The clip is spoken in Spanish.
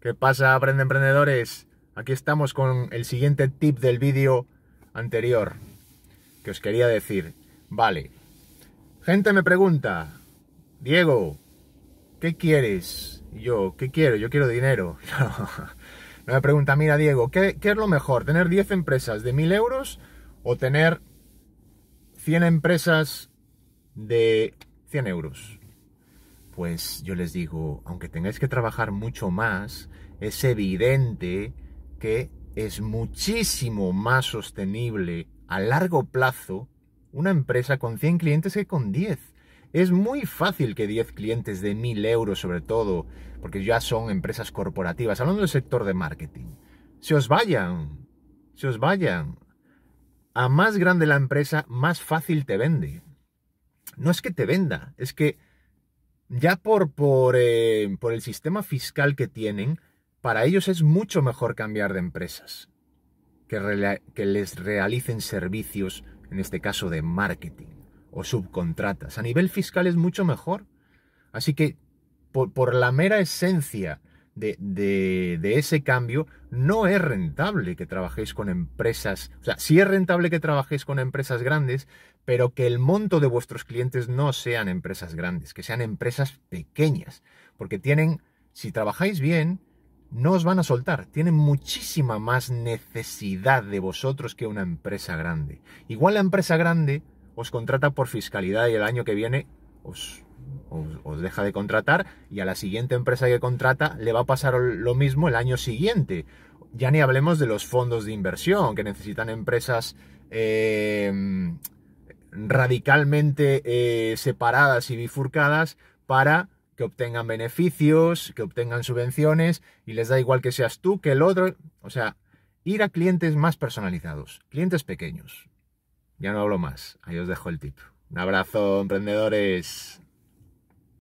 ¿Qué pasa, Aprende Emprendedores? Aquí estamos con el siguiente tip del vídeo anterior que os quería decir. Vale. Gente me pregunta, Diego, ¿qué quieres? Y yo, ¿qué quiero? Yo quiero dinero. no me pregunta, mira, Diego, ¿qué, ¿qué es lo mejor? ¿Tener 10 empresas de 1000 euros o tener 100 empresas de 100 euros? pues yo les digo, aunque tengáis que trabajar mucho más, es evidente que es muchísimo más sostenible a largo plazo una empresa con 100 clientes que con 10. Es muy fácil que 10 clientes de 1000 euros sobre todo, porque ya son empresas corporativas, hablando del sector de marketing, se os vayan, se os vayan. A más grande la empresa, más fácil te vende. No es que te venda, es que ya por, eh, por, el sistema fiscal que tienen, para ellos es mucho mejor cambiar de empresas que, que les realicen servicios, en este caso de marketing o subcontratas. A nivel fiscal es mucho mejor. Así que por la mera esencia de, ese cambio, no es rentable que trabajéis con empresas, o sea, sí es rentable que trabajéis con empresas grandes, pero que el monto de vuestros clientes no sean empresas grandes, que sean empresas pequeñas, porque tienen, si trabajáis bien, no os van a soltar, tienen muchísima más necesidad de vosotros que una empresa grande. Igual la empresa grande os contrata por fiscalidad y el año que viene os os, deja de contratar y a la siguiente empresa que contrata le va a pasar lo mismo el año siguiente. Ya ni hablemos de los fondos de inversión que necesitan empresas eh, radicalmente eh, separadas y bifurcadas para que obtengan beneficios, que obtengan subvenciones y les da igual que seas tú que el otro. O sea, ir a clientes más personalizados, clientes pequeños. Ya no hablo más, ahí os dejo el tip. Un abrazo, emprendedores.